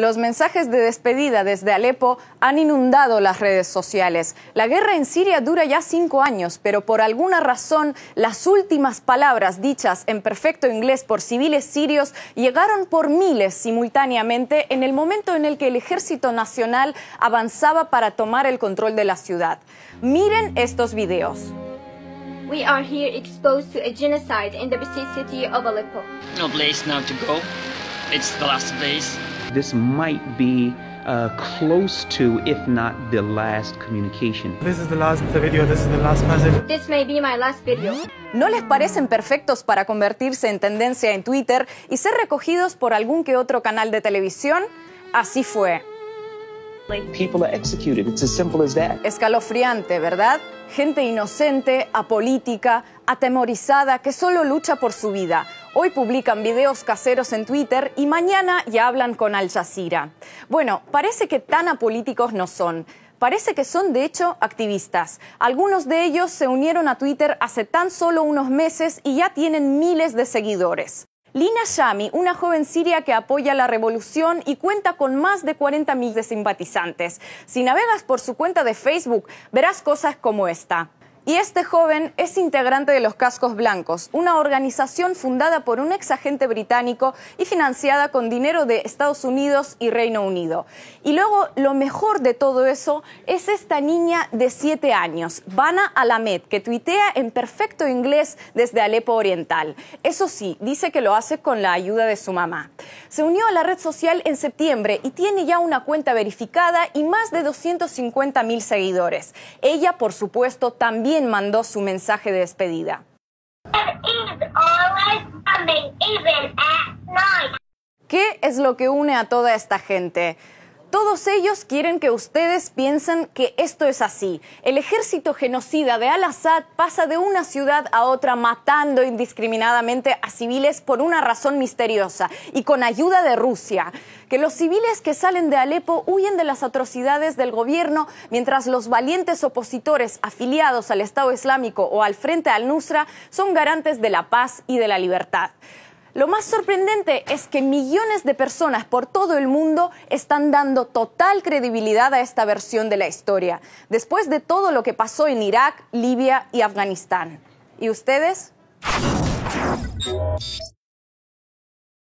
Los mensajes de despedida desde Alepo han inundado las redes sociales. La guerra en Siria dura ya cinco años, pero por alguna razón las últimas palabras dichas en perfecto inglés por civiles sirios llegaron por miles simultáneamente en el momento en el que el ejército nacional avanzaba para tomar el control de la ciudad. Miren estos videos. We are here exposed to a genocide in the city of Aleppo. No place now to go. It's the last place. This might be uh, close to, if not the ¿No les parecen perfectos para convertirse en tendencia en Twitter y ser recogidos por algún que otro canal de televisión? Así fue. Escalofriante, ¿verdad? Gente inocente, apolítica, atemorizada, que solo lucha por su vida. Hoy publican videos caseros en Twitter y mañana ya hablan con Al Jazeera. Bueno, parece que tan apolíticos no son. Parece que son de hecho activistas. Algunos de ellos se unieron a Twitter hace tan solo unos meses y ya tienen miles de seguidores. Lina Shami, una joven siria que apoya la revolución y cuenta con más de 40.000 de simpatizantes. Si navegas por su cuenta de Facebook, verás cosas como esta. Y este joven es integrante de los Cascos Blancos, una organización fundada por un exagente británico y financiada con dinero de Estados Unidos y Reino Unido. Y luego lo mejor de todo eso es esta niña de siete años, Bana Alamed, que tuitea en perfecto inglés desde Alepo Oriental. Eso sí, dice que lo hace con la ayuda de su mamá se unió a la red social en septiembre y tiene ya una cuenta verificada y más de 250 mil seguidores. Ella, por supuesto, también mandó su mensaje de despedida. ¿Qué es lo que une a toda esta gente? Todos ellos quieren que ustedes piensen que esto es así. El ejército genocida de Al-Assad pasa de una ciudad a otra matando indiscriminadamente a civiles por una razón misteriosa y con ayuda de Rusia. Que los civiles que salen de Alepo huyen de las atrocidades del gobierno mientras los valientes opositores afiliados al Estado Islámico o al Frente al-Nusra son garantes de la paz y de la libertad. Lo más sorprendente es que millones de personas por todo el mundo están dando total credibilidad a esta versión de la historia, después de todo lo que pasó en Irak, Libia y Afganistán. ¿Y ustedes?